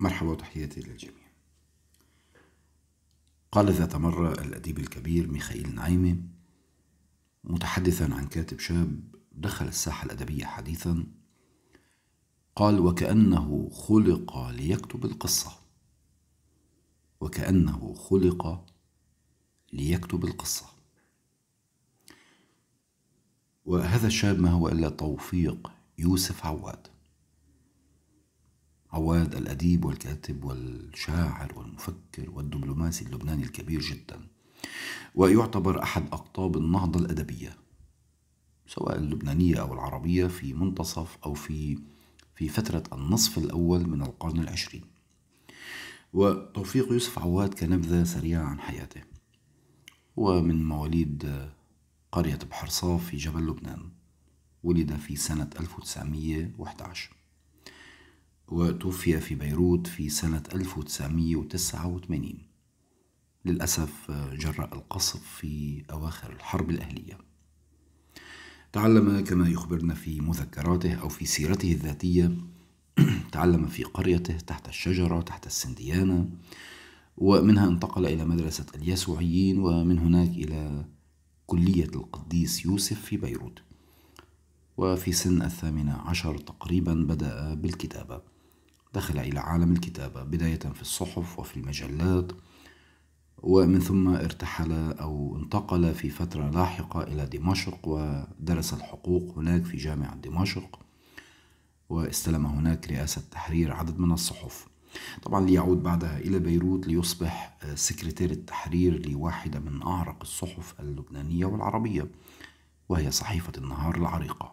مرحبا وتحياتي للجميع قال ذات مرة الأديب الكبير ميخائيل نعيمة متحدثا عن كاتب شاب دخل الساحة الأدبية حديثا قال وكأنه خلق ليكتب القصة وكأنه خلق ليكتب القصة وهذا الشاب ما هو إلا توفيق يوسف عواد عواد الأديب والكاتب والشاعر والمفكر والدبلوماسي اللبناني الكبير جدا ويعتبر أحد أقطاب النهضة الأدبية سواء اللبنانية أو العربية في منتصف أو في في فترة النصف الأول من القرن العشرين وتوفيق يوسف عواد كنبذة سريعة عن حياته هو من مواليد قرية بحرصاف في جبل لبنان ولد في سنة 1911 وتوفي في بيروت في سنة 1989 للأسف جراء القصف في أواخر الحرب الأهلية تعلم كما يخبرنا في مذكراته أو في سيرته الذاتية تعلم في قريته تحت الشجرة تحت السنديانة ومنها انتقل إلى مدرسة اليسوعيين ومن هناك إلى كلية القديس يوسف في بيروت وفي سن الثامنة عشر تقريبا بدأ بالكتابة دخل إلى عالم الكتابة بداية في الصحف وفي المجلات ومن ثم ارتحل أو انتقل في فترة لاحقة إلى دمشق ودرس الحقوق هناك في جامعة دمشق واستلم هناك رئاسة تحرير عدد من الصحف طبعا ليعود بعدها إلى بيروت ليصبح سكرتير التحرير لواحدة من أعرق الصحف اللبنانية والعربية وهي صحيفة النهار العريقة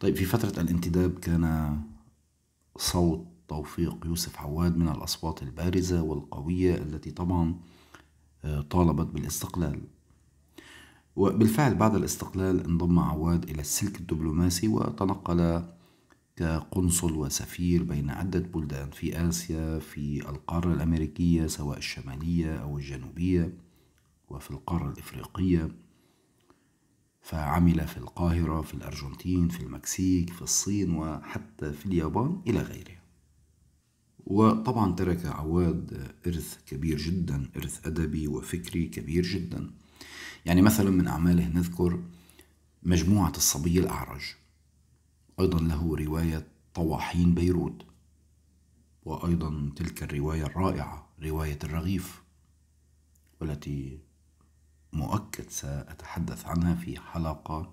طيب في فترة الانتداب كان صوت توفيق يوسف عواد من الأصوات البارزة والقوية التي طبعا آه، طالبت بالاستقلال وبالفعل بعد الاستقلال انضم عواد إلى السلك الدبلوماسي وتنقل كقنصل وسفير بين عدة بلدان في آسيا في القارة الأمريكية سواء الشمالية أو الجنوبية وفي القارة الإفريقية فعمل في القاهرة في الأرجنتين في المكسيك في الصين وحتى في اليابان إلى غيره وطبعا ترك عواد إرث كبير جدا إرث أدبي وفكري كبير جدا يعني مثلا من أعماله نذكر مجموعة الصبي الأعرج أيضا له رواية طواحين بيروت وأيضا تلك الرواية الرائعة رواية الرغيف والتي مؤكد سأتحدث عنها في حلقة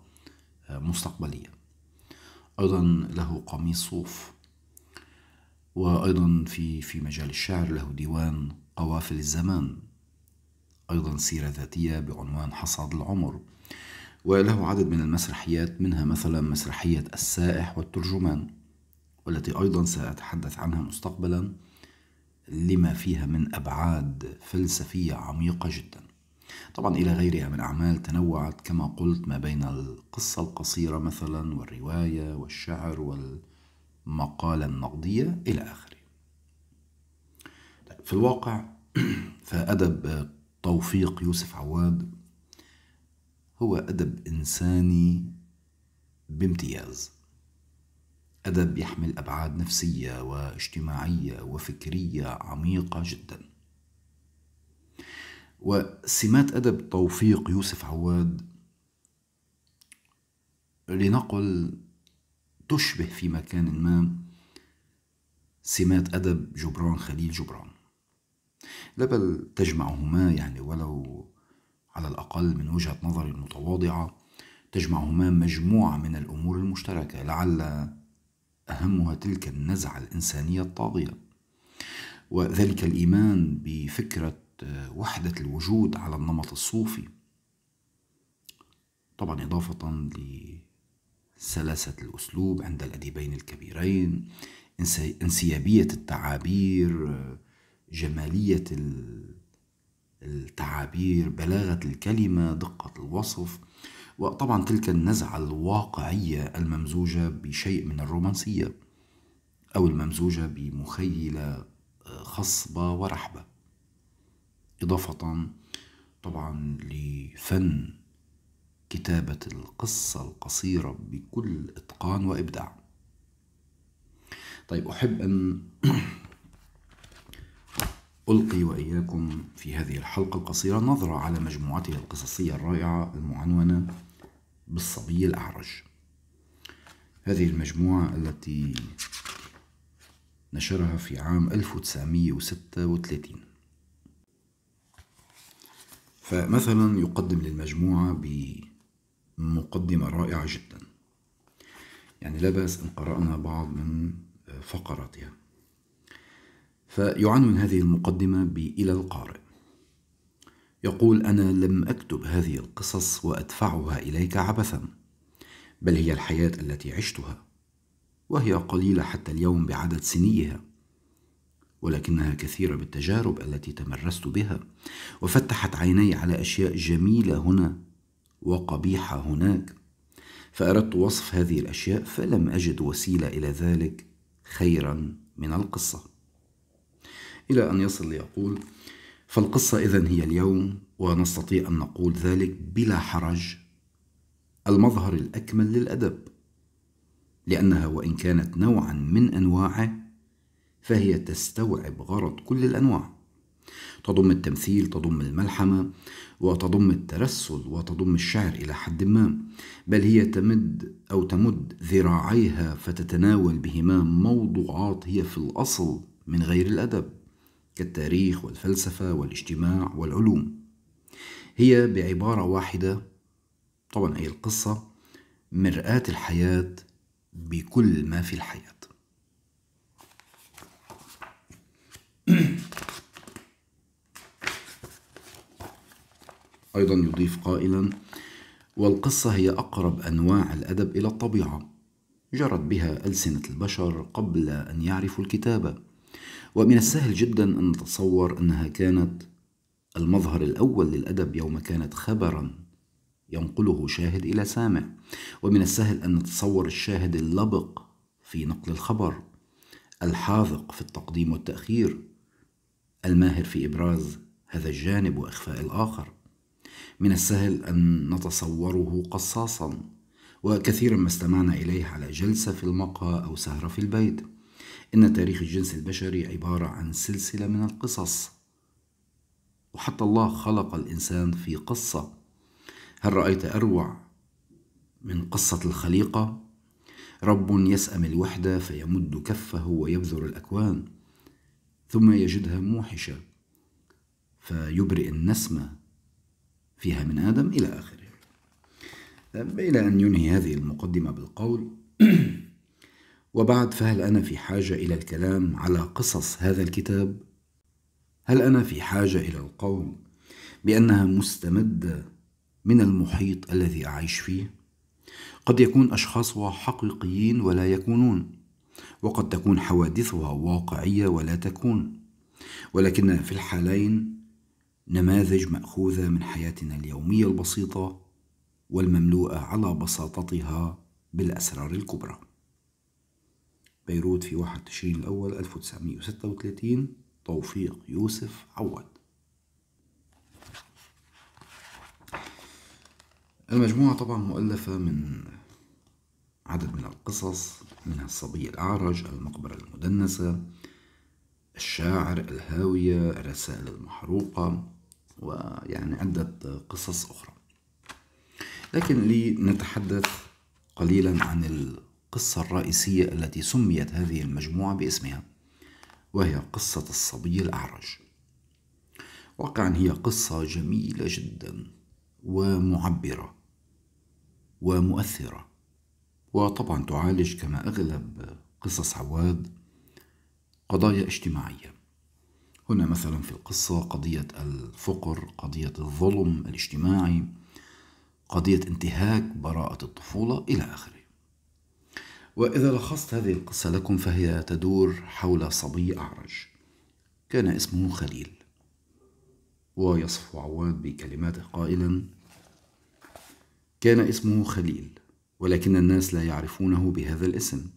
آه، مستقبلية أيضا له قميص صوف وأيضا في في مجال الشعر له ديوان قوافل الزمان أيضا سيرة ذاتية بعنوان حصاد العمر وله عدد من المسرحيات منها مثلا مسرحية السائح والترجمان والتي أيضا سأتحدث عنها مستقبلا لما فيها من أبعاد فلسفية عميقة جدا طبعا إلى غيرها من أعمال تنوعت كما قلت ما بين القصة القصيرة مثلا والرواية والشعر والمقالة النقدية إلى آخره طيب، في الواقع فأدب توفيق يوسف عواد هو أدب إنساني بامتياز أدب يحمل أبعاد نفسية واجتماعية وفكرية عميقة جداً وسمات أدب توفيق يوسف عواد لنقل تشبه في مكان ما سمات أدب جبران خليل جبران لا بل تجمعهما يعني ولو على الأقل من وجهة نظري المتواضعة تجمعهما مجموعة من الأمور المشتركة لعل أهمها تلك النزعة الإنسانية الطاغية وذلك الإيمان بفكرة آه، وحدة الوجود على النمط الصوفي طبعا إضافة لسلاسة الأسلوب عند الأديبين الكبيرين انسيابية التعابير آه، جمالية التعابير بلاغة الكلمة دقة الوصف وطبعا تلك النزعة الواقعية الممزوجة بشيء من الرومانسية أو الممزوجة بمخيلة آه، خصبة ورحبة إضافة طبعا لفن كتابة القصة القصيرة بكل إتقان وإبداع طيب أحب أن ألقي وإياكم في هذه الحلقة القصيرة نظرة على مجموعته القصصية الرائعة المعنونة بالصبي الأعرج هذه المجموعة التي نشرها في عام 1936 فمثلا يقدم للمجموعة بمقدمة رائعة جدا يعني لا بأس أن قرأنا بعض من فقراتها فيعنون هذه المقدمة إلى القارئ يقول أنا لم أكتب هذه القصص وأدفعها إليك عبثا بل هي الحياة التي عشتها وهي قليلة حتى اليوم بعدد سنيها ولكنها كثيرة بالتجارب التي تمرست بها وفتحت عيني على أشياء جميلة هنا وقبيحة هناك فأردت وصف هذه الأشياء فلم أجد وسيلة إلى ذلك خيرا من القصة إلى أن يصل ليقول فالقصة إذا هي اليوم ونستطيع أن نقول ذلك بلا حرج المظهر الأكمل للأدب لأنها وإن كانت نوعا من أنواعه فهي تستوعب غرض كل الأنواع تضم التمثيل تضم الملحمة وتضم الترسل وتضم الشعر إلى حد ما بل هي تمد أو تمد ذراعيها فتتناول بهما موضوعات هي في الأصل من غير الأدب كالتاريخ والفلسفة والاجتماع والعلوم هي بعبارة واحدة طبعا أي القصة مرآة الحياة بكل ما في الحياة أيضا يضيف قائلا والقصة هي أقرب أنواع الأدب إلى الطبيعة جرت بها ألسنة البشر قبل أن يعرفوا الكتابة ومن السهل جدا أن نتصور أنها كانت المظهر الأول للأدب يوم كانت خبرا ينقله شاهد إلى سامع ومن السهل أن نتصور الشاهد اللبق في نقل الخبر الحاذق في التقديم والتأخير الماهر في إبراز هذا الجانب وإخفاء الآخر من السهل أن نتصوره قصاصا وكثيرا ما استمعنا إليه على جلسة في المقهى أو سهرة في البيت إن تاريخ الجنس البشري عبارة عن سلسلة من القصص وحتى الله خلق الإنسان في قصة هل رأيت أروع من قصة الخليقة؟ رب يسأم الوحدة فيمد كفه ويبذر الأكوان ثم يجدها موحشة فيبرئ النسمة فيها من آدم إلى آخره إلى أن ينهي هذه المقدمة بالقول وبعد فهل أنا في حاجة إلى الكلام على قصص هذا الكتاب؟ هل أنا في حاجة إلى القول بأنها مستمدة من المحيط الذي أعيش فيه؟ قد يكون أشخاصها حقيقيين ولا يكونون وقد تكون حوادثها واقعية ولا تكون ولكن في الحالين نماذج مأخوذة من حياتنا اليومية البسيطة والمملوءة على بساطتها بالأسرار الكبرى بيروت في 1 تشرين الأول 1936 توفيق يوسف عوض المجموعة طبعا مؤلفة من عدد من القصص منها الصبي الأعرج المقبرة المدنسة الشاعر الهاوية الرسائل المحروقة ويعني عدة قصص أخرى لكن لنتحدث قليلا عن القصة الرئيسية التي سميت هذه المجموعة باسمها وهي قصة الصبي الأعرج واقعا هي قصة جميلة جدا ومعبرة ومؤثرة وطبعا تعالج كما أغلب قصص عواد قضايا اجتماعية هنا مثلا في القصة قضية الفقر قضية الظلم الاجتماعي قضية انتهاك براءة الطفولة إلى آخره وإذا لخصت هذه القصة لكم فهي تدور حول صبي أعرج كان اسمه خليل ويصف عواد بكلماته قائلا كان اسمه خليل ولكن الناس لا يعرفونه بهذا الاسم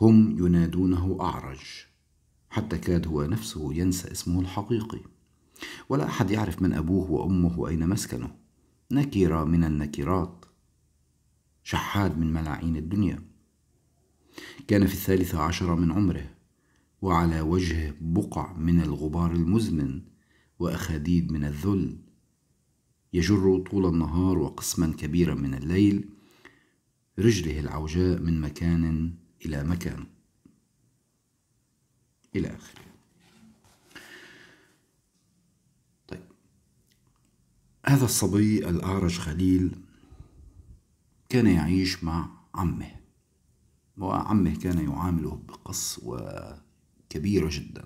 هم ينادونه أعرج حتى كاد هو نفسه ينسى اسمه الحقيقي ولا أحد يعرف من أبوه وأمه وأين مسكنه نكرة من النكرات شحاد من ملاعين الدنيا كان في الثالثة عشرة من عمره وعلى وجهه بقع من الغبار المزمن وأخاديد من الذل يجر طول النهار وقسما كبيرا من الليل رجله العوجاء من مكان إلى مكان إلى آخره طيب هذا الصبي الأعرج خليل كان يعيش مع عمه وعمه كان يعامله بقص وكبيرة جدا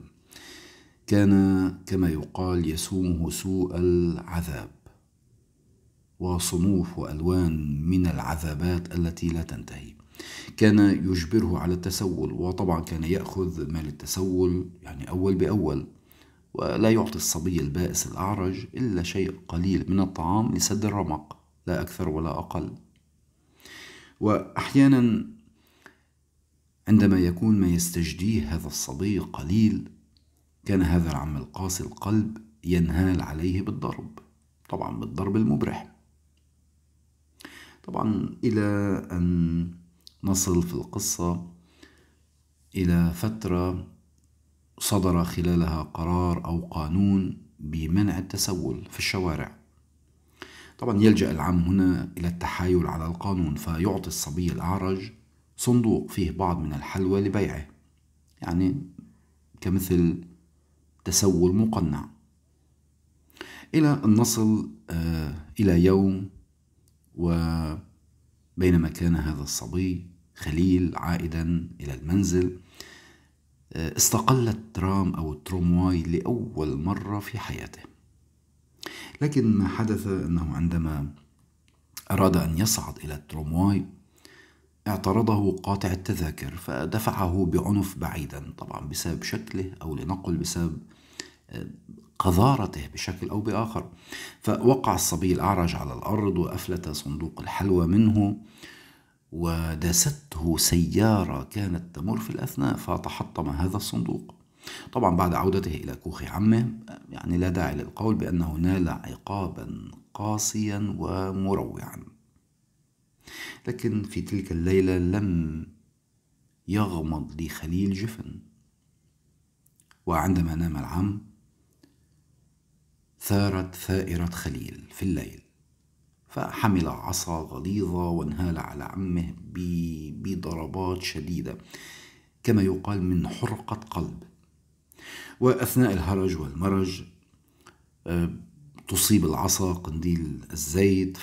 كان كما يقال يسومه سوء العذاب وصنوف والوان من العذابات التي لا تنتهي كان يجبره على التسول وطبعا كان ياخذ مال التسول يعني اول باول ولا يعطي الصبي البائس الاعرج الا شيء قليل من الطعام لسد الرمق لا اكثر ولا اقل واحيانا عندما يكون ما يستجديه هذا الصبي قليل كان هذا العم القاسي القلب ينهال عليه بالضرب طبعا بالضرب المبرح طبعا إلى أن نصل في القصة إلى فترة صدر خلالها قرار أو قانون بمنع التسول في الشوارع طبعا يلجأ العم هنا إلى التحايل على القانون فيعطي الصبي الأعرج صندوق فيه بعض من الحلوى لبيعه يعني كمثل تسول مقنع إلى أن نصل آه، إلى يوم وبينما كان هذا الصبي خليل عائدا إلى المنزل آه، استقل الترام أو الترومواي لأول مرة في حياته لكن ما حدث أنه عندما أراد أن يصعد إلى الترومواي اعترضه قاطع التذاكر فدفعه بعنف بعيدا طبعا بسبب شكله أو لنقل بسبب آه، قذارته بشكل أو بآخر فوقع الصبي الأعرج على الأرض وأفلت صندوق الحلوى منه وداسته سيارة كانت تمر في الأثناء فتحطم هذا الصندوق طبعا بعد عودته إلى كوخ عمه يعني لا داعي للقول بأنه نال عقابا قاسيا ومروعا لكن في تلك الليلة لم يغمض لخليل جفن وعندما نام العم ثارت ثائرة خليل في الليل فحمل عصا غليظة وانهال على عمه بضربات شديدة كما يقال من حرقة قلب وأثناء الهرج والمرج آه، تصيب العصا قنديل الزيت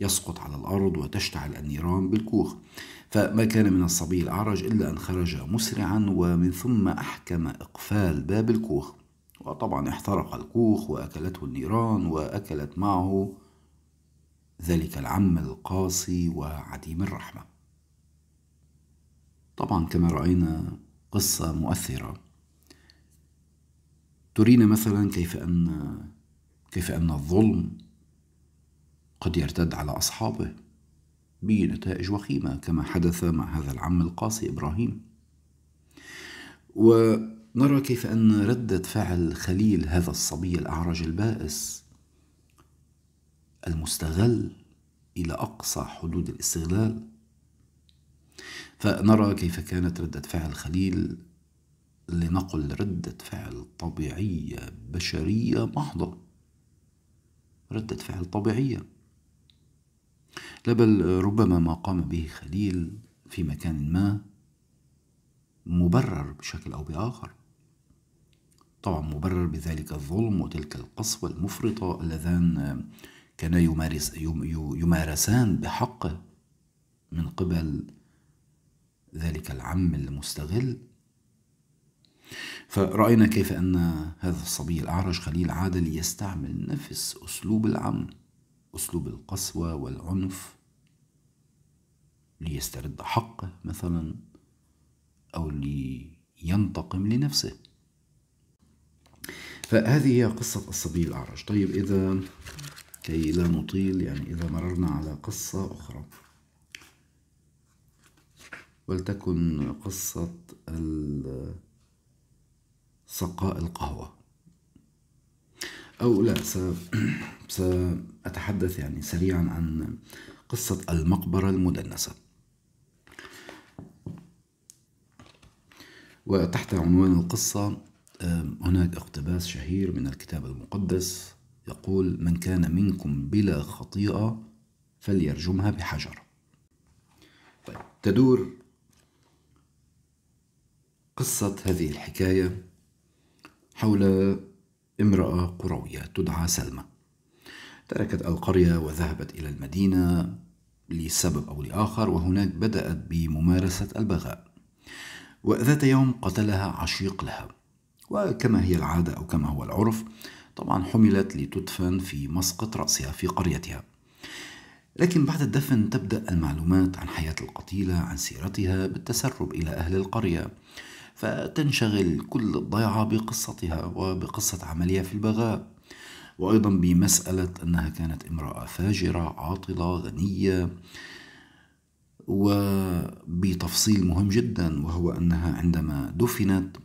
فيسقط على الأرض وتشتعل النيران بالكوخ فما كان من الصبي الأعرج إلا أن خرج مسرعا ومن ثم أحكم إقفال باب الكوخ وطبعا احترق الكوخ وأكلته النيران وأكلت معه ذلك العم القاسي وعديم الرحمة طبعا كما رأينا قصة مؤثرة ترينا مثلا كيف أن كيف أن الظلم قد يرتد على أصحابه بنتائج وخيمة كما حدث مع هذا العم القاسي إبراهيم و نرى كيف أن ردة فعل خليل هذا الصبي الأعرج البائس المستغل إلى أقصى حدود الاستغلال فنرى كيف كانت ردة فعل خليل لنقل ردة فعل طبيعية بشرية محضة ردة فعل طبيعية لا بل ربما ما قام به خليل في مكان ما مبرر بشكل أو بآخر طبعا مبرر بذلك الظلم وتلك القسوة المفرطة اللذان كانا يمارس يمارسان بحقه من قبل ذلك العم المستغل فرأينا كيف أن هذا الصبي الأعرج خليل عاد ليستعمل نفس أسلوب العم أسلوب القسوة والعنف ليسترد حقه مثلا أو لينتقم لنفسه فهذه هي قصة الصبي الأعرج طيب إذا كي لا نطيل يعني إذا مررنا على قصة أخرى ولتكن قصة سقاء القهوة أو لا سأتحدث يعني سريعا عن قصة المقبرة المدنسة وتحت عنوان القصة هناك اقتباس شهير من الكتاب المقدس يقول من كان منكم بلا خطيئة فليرجمها بحجر طيب تدور قصة هذه الحكاية حول امرأة قروية تدعى سلمى تركت القرية وذهبت إلى المدينة لسبب أو لآخر وهناك بدأت بممارسة البغاء وذات يوم قتلها عشيق لها وكما هي العادة أو كما هو العرف طبعا حملت لتدفن في مسقط رأسها في قريتها لكن بعد الدفن تبدأ المعلومات عن حياة القتيلة عن سيرتها بالتسرب إلى أهل القرية فتنشغل كل الضيعة بقصتها وبقصة عملها في البغاء وأيضا بمسألة أنها كانت امرأة فاجرة عاطلة غنية وبتفصيل مهم جدا وهو أنها عندما دفنت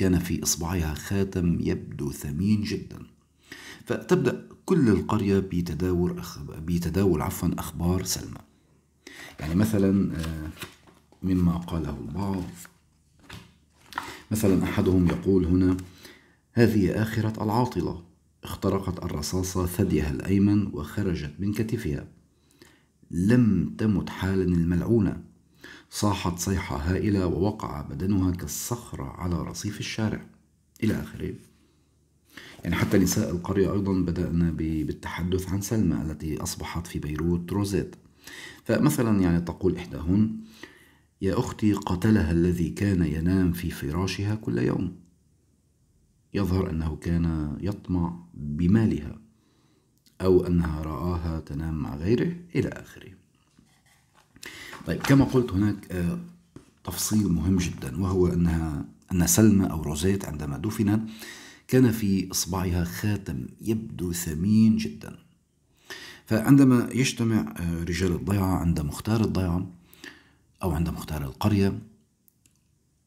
كان في إصبعها خاتم يبدو ثمين جدا فتبدأ كل القرية بتداول بتداول عفوا أخبار سلمى يعني مثلا آه، مما قاله البعض مثلا أحدهم يقول هنا هذه آخرة العاطلة اخترقت الرصاصة ثديها الأيمن وخرجت من كتفها لم تمت حالا الملعونة صاحت صيحة هائلة ووقع بدنها كالصخرة على رصيف الشارع إلى آخره يعني حتى نساء القرية أيضا بدأنا بالتحدث عن سلمى التي أصبحت في بيروت روزيت فمثلا يعني تقول إحداهن يا أختي قتلها الذي كان ينام في فراشها كل يوم يظهر أنه كان يطمع بمالها أو أنها رآها تنام مع غيره إلى آخره طيب كما قلت هناك آه، تفصيل مهم جدا وهو أنها أن سلمى أو روزيت عندما دفنت كان في إصبعها خاتم يبدو ثمين جدا فعندما يجتمع آه، رجال الضيعة عند مختار الضيعة أو عند مختار القرية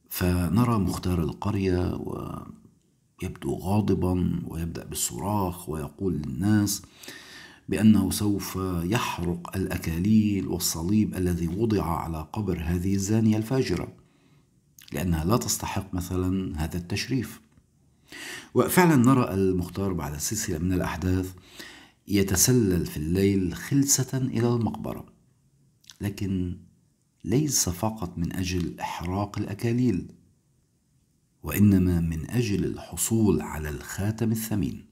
فنرى مختار القرية ويبدو غاضبا ويبدأ بالصراخ ويقول للناس بأنه سوف يحرق الأكاليل والصليب الذي وضع على قبر هذه الزانية الفاجرة لأنها لا تستحق مثلا هذا التشريف وفعلا نرى المختار بعد سلسلة من الأحداث يتسلل في الليل خلسة إلى المقبرة لكن ليس فقط من أجل إحراق الأكاليل وإنما من أجل الحصول على الخاتم الثمين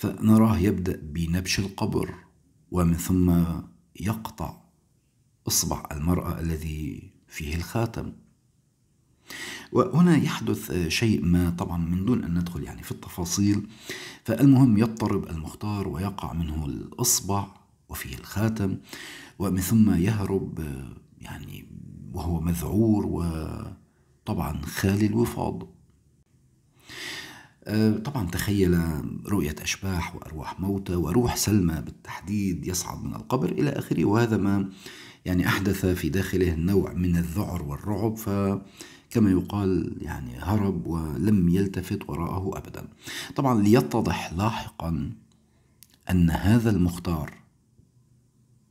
فنراه يبدأ بنبش القبر ومن ثم يقطع إصبع المرأة الذي فيه الخاتم وهنا يحدث شيء ما طبعا من دون أن ندخل يعني في التفاصيل فالمهم يضطرب المختار ويقع منه الإصبع وفيه الخاتم ومن ثم يهرب يعني وهو مذعور وطبعا خالي الوفاض آه، طبعا تخيل رؤية أشباح وأرواح موتى وروح سلمى بالتحديد يصعد من القبر إلى آخره وهذا ما يعني أحدث في داخله نوع من الذعر والرعب ف كما يقال يعني هرب ولم يلتفت وراءه أبدا طبعا ليتضح لاحقا أن هذا المختار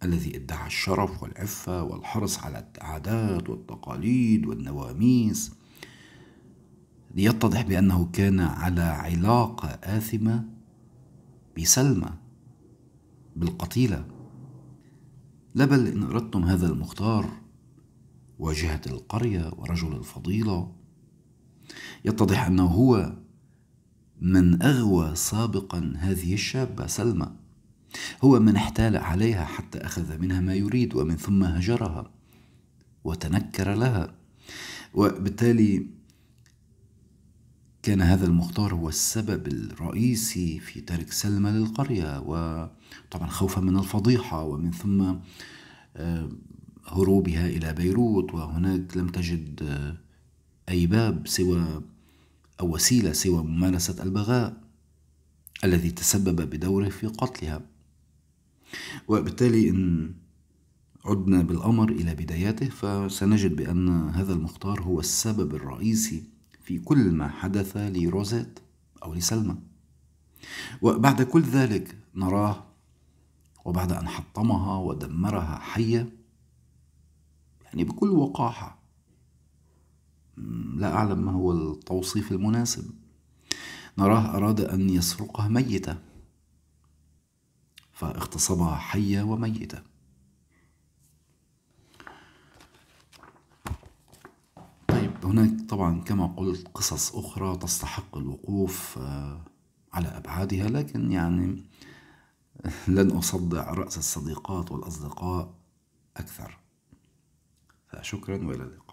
الذي ادعى الشرف والعفة والحرص على العادات والتقاليد والنواميس ليتضح بأنه كان على علاقة آثمة بسلمى بالقتيلة لا بل إن أردتم هذا المختار واجهة القرية ورجل الفضيلة يتضح أنه هو من أغوى سابقا هذه الشابة سلمى هو من احتال عليها حتى أخذ منها ما يريد ومن ثم هجرها وتنكر لها وبالتالي كان هذا المختار هو السبب الرئيسي في ترك سلمى للقرية وطبعا خوفا من الفضيحة ومن ثم آه، هروبها إلى بيروت وهناك لم تجد آه، أي باب سوى أو وسيلة سوى ممارسة البغاء الذي تسبب بدوره في قتلها وبالتالي إن عدنا بالأمر إلى بداياته فسنجد بأن هذا المختار هو السبب الرئيسي في كل ما حدث لروزيت أو لسلمى وبعد كل ذلك نراه وبعد أن حطمها ودمرها حية يعني بكل وقاحة لا أعلم ما هو التوصيف المناسب نراه أراد أن يسرقها ميتة فاغتصبها حية وميتة هناك طبعا كما قلت قصص أخرى تستحق الوقوف آه، على أبعادها لكن يعني لن أصدع رأس الصديقات والأصدقاء أكثر فشكرا وإلى اللقاء